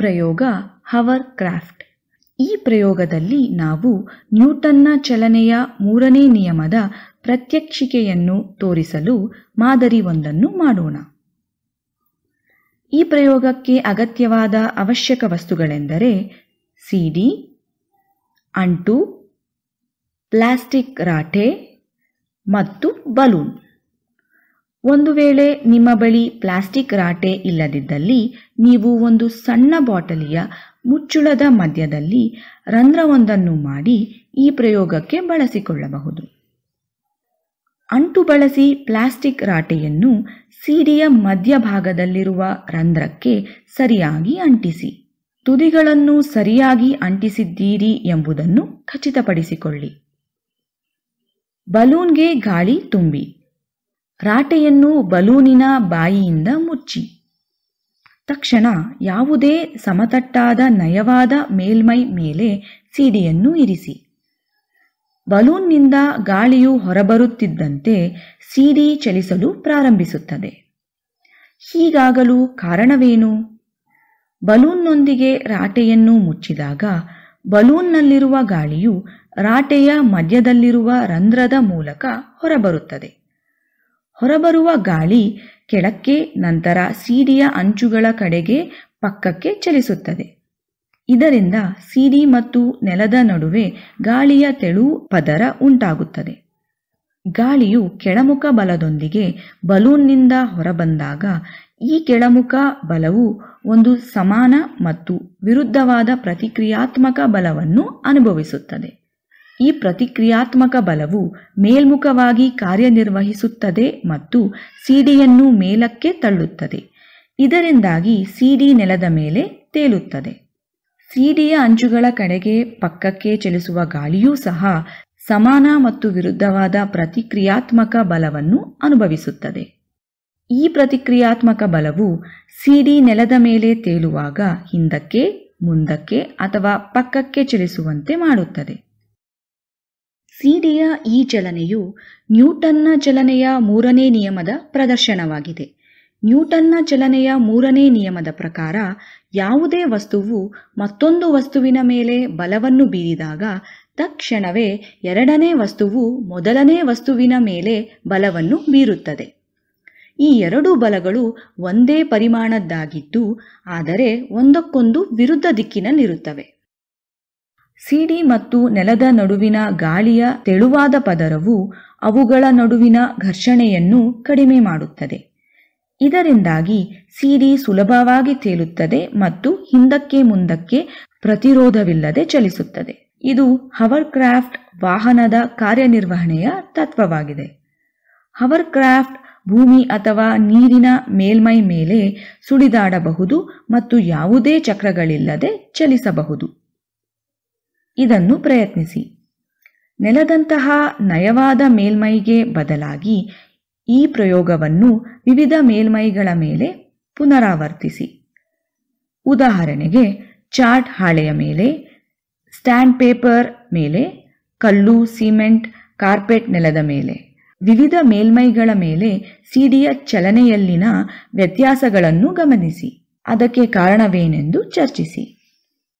ಪ್ರಯೋಗ hour craft ಈ ಪ್ರಯೋಗದಲ್ಲಿ ನಾವು ನ್ಯೂಟನ್ನ ಚಲನೆಯ ಮೂರನೇ ನಿಯಮದ ಪ್ರತ್ಯಕ್ಷಿಕೆಯನ್ನು ತೋರಿಸಲು ಒಂದನ್ನು ಮಾಡೋಣ ಈ ಪ್ರಯೋಗಕ್ಕೆ ಅಗತ್ಯವಾದ ಅವಶ್ಯಕ ವಸ್ತುಗಳೆಂದರೆ ಸಿಡಿ ಅಂಟು ಪ್ಲಾಸ್ಟಿಕ್ ರಾಟೆ ಮತ್ತು ಬಲೂನ್ ಒಂದು ವೇಳೆ ನಿಮ್ಮ ಬಳಿ ಪ್ಲಾಸ್ಟಿಕ್ ರಾಟೆ ಇಲ್ಲದಿದ್ದಲ್ಲಿ ನೀವು ಒಂದು ಸಣ್ಣ ಬಾಟಲಿಯ ಮುಚ್ಚುಳದ ಮಧ್ಯದಲ್ಲಿ ರಂಧ್ರವೊಂದನ್ನು ಮಾಡಿ ಈ ಪ್ರಯೋಗಕ್ಕೆ ಬಳಸಿಕೊಳ್ಳಬಹುದು ಅಂಟು ಬಳಸಿ ಪ್ಲಾಸ್ಟಿಕ್ ರಾಟೆಯನ್ನು ಸೀಡಿಯ ಮಧ್ಯಭಾಗದಲ್ಲಿರುವ ರಂಧ್ರಕ್ಕೆ ಸರಿಯಾಗಿ ಅಂಟಿಸಿ ತುದಿಗಳನ್ನು ಸರಿಯಾಗಿ ಅಂಟಿಸಿದ್ದೀರಿ ಎಂಬುದನ್ನು ಖಚಿತಪಡಿಸಿಕೊಳ್ಳಿ ಬಲೂನ್ಗೆ ಗಾಳಿ ತುಂಬಿ ರಾಟೆಯನ್ನು ಬಲೂನಿನ ಬಾಯಿಯಿಂದ ಮುಚ್ಚಿ ತಕ್ಷಣ ಯಾವುದೇ ಸಮತಟ್ಟಾದ ನಯವಾದ ಮೇಲ್ಮೈ ಮೇಲೆ ಸೀಡಿಯನ್ನು ಇರಿಸಿ ಬಲೂನ್ನಿಂದ ಗಾಳಿಯು ಹೊರಬರುತ್ತಿದ್ದಂತೆ ಸೀಡಿ ಚಲಿಸಲು ಪ್ರಾರಂಭಿಸುತ್ತದೆ ಹೀಗಾಗಲು ಕಾರಣವೇನು ಬಲೂನ್ನೊಂದಿಗೆ ರಾಟೆಯನ್ನು ಮುಚ್ಚಿದಾಗ ಬಲೂನ್ನಲ್ಲಿರುವ ಗಾಳಿಯು ರಾಟೆಯ ಮಧ್ಯದಲ್ಲಿರುವ ರಂಧ್ರದ ಮೂಲಕ ಹೊರಬರುತ್ತದೆ ಹೊರಬರುವ ಗಾಳಿ ಕೆಳಕ್ಕೆ ನಂತರ ಸೀಡಿಯ ಅಂಚುಗಳ ಕಡೆಗೆ ಪಕ್ಕಕ್ಕೆ ಚಲಿಸುತ್ತದೆ ಇದರಿಂದ ಸೀಡಿ ಮತ್ತು ನೆಲದ ನಡುವೆ ಗಾಳಿಯ ತೆಳು ಪದರ ಉಂಟಾಗುತ್ತದೆ ಗಾಳಿಯು ಕೆಳಮುಖ ಬಲದೊಂದಿಗೆ ಬಲೂನ್ನಿಂದ ಹೊರಬಂದಾಗ ಈ ಕೆಳಮುಖ ಬಲವು ಒಂದು ಸಮಾನ ಮತ್ತು ವಿರುದ್ಧವಾದ ಪ್ರತಿಕ್ರಿಯಾತ್ಮಕ ಬಲವನ್ನು ಅನುಭವಿಸುತ್ತದೆ ಈ ಪ್ರತಿಕ್ರಿಯಾತ್ಮಕ ಬಲವು ಮೇಲ್ಮುಖವಾಗಿ ಕಾರ್ಯನಿರ್ವಹಿಸುತ್ತದೆ ಮತ್ತು ಸಿಡಿಯನ್ನು ಮೇಲಕ್ಕೆ ತಳ್ಳುತ್ತದೆ ಇದರಿಂದಾಗಿ ಸಿಡಿ ನೆಲದ ಮೇಲೆ ತೇಲುತ್ತದೆ ಸಿಡಿಯ ಅಂಚುಗಳ ಕಡೆಗೆ ಪಕ್ಕಕ್ಕೆ ಚಲಿಸುವ ಗಾಳಿಯೂ ಸಹ ಸಮಾನ ಮತ್ತು ವಿರುದ್ಧವಾದ ಪ್ರತಿಕ್ರಿಯಾತ್ಮಕ ಬಲವನ್ನು ಅನುಭವಿಸುತ್ತದೆ ಈ ಪ್ರತಿಕ್ರಿಯಾತ್ಮಕ ಬಲವು ಸಿಡಿ ನೆಲದ ಮೇಲೆ ತೇಲುವಾಗ ಹಿಂದಕ್ಕೆ ಮುಂದಕ್ಕೆ ಅಥವಾ ಪಕ್ಕಕ್ಕೆ ಚಲಿಸುವಂತೆ ಮಾಡುತ್ತದೆ ಸೀಡೆಯ ಈ ಚಲನೆಯು ನ್ಯೂಟನ್ನ ಚಲನೆಯ ಮೂರನೇ ನಿಯಮದ ಪ್ರದರ್ಶನವಾಗಿದೆ ನ್ಯೂಟನ್ನ ಚಲನೆಯ ಮೂರನೇ ನಿಯಮದ ಪ್ರಕಾರ ಯಾವುದೇ ವಸ್ತುವು ಮತ್ತೊಂದು ವಸ್ತುವಿನ ಮೇಲೆ ಬಲವನ್ನು ಬೀರಿದಾಗ ತಕ್ಷಣವೇ ಎರಡನೇ ವಸ್ತುವು ಮೊದಲನೇ ವಸ್ತುವಿನ ಮೇಲೆ ಬಲವನ್ನು ಬೀರುತ್ತದೆ ಈ ಎರಡೂ ಬಲಗಳು ಒಂದೇ ಪರಿಮಾಣದ್ದಾಗಿದ್ದು ಆದರೆ ಒಂದಕ್ಕೊಂದು ವಿರುದ್ಧ ದಿಕ್ಕಿನಲ್ಲಿರುತ್ತವೆ ಸಿಡಿ ಮತ್ತು ನೆಲದ ನಡುವಿನ ಗಾಳಿಯ ತೆಳುವಾದ ಪದರವು ಅವುಗಳ ನಡುವಿನ ಘರ್ಷಣೆಯನ್ನು ಕಡಿಮೆ ಮಾಡುತ್ತದೆ ಇದರಿಂದಾಗಿ ಸಿಡಿ ಸುಲಭವಾಗಿ ತೇಲುತ್ತದೆ ಮತ್ತು ಹಿಂದಕ್ಕೆ ಮುಂದಕ್ಕೆ ಪ್ರತಿರೋಧವಿಲ್ಲದೆ ಚಲಿಸುತ್ತದೆ ಇದು ಹವರ್ಕ್ರಾಫ್ಟ್ ವಾಹನದ ಕಾರ್ಯನಿರ್ವಹಣೆಯ ತತ್ವವಾಗಿದೆ ಹವರ್ಕ್ರಾಫ್ಟ್ ಭೂಮಿ ಅಥವಾ ನೀರಿನ ಮೇಲ್ಮೈ ಮೇಲೆ ಸುಳಿದಾಡಬಹುದು ಮತ್ತು ಯಾವುದೇ ಚಕ್ರಗಳಿಲ್ಲದೆ ಚಲಿಸಬಹುದು ಇದನ್ನು ಪ್ರಯತ್ನಿಸಿ ನೆಲದಂತಹ ನಯವಾದ ಮೇಲ್ಮೈಗೆ ಬದಲಾಗಿ ಈ ಪ್ರಯೋಗವನ್ನು ವಿವಿಧ ಮೇಲ್ಮೈಗಳ ಮೇಲೆ ಪುನರಾವರ್ತಿಸಿ ಉದಾಹರಣೆಗೆ ಚಾರ್ಟ್ ಹಾಳೆಯ ಮೇಲೆ ಸ್ಟ್ಯಾಂಡ್ ಪೇಪರ್ ಮೇಲೆ ಕಲ್ಲು ಸಿಮೆಂಟ್ ಕಾರ್ಪೆಟ್ ನೆಲದ ಮೇಲೆ ವಿವಿಧ ಮೇಲ್ಮೈಗಳ ಮೇಲೆ ಸಿಡಿಯ ಚಲನೆಯಲ್ಲಿನ ವ್ಯತ್ಯಾಸಗಳನ್ನು ಗಮನಿಸಿ ಅದಕ್ಕೆ ಕಾರಣವೇನೆಂದು ಚರ್ಚಿಸಿ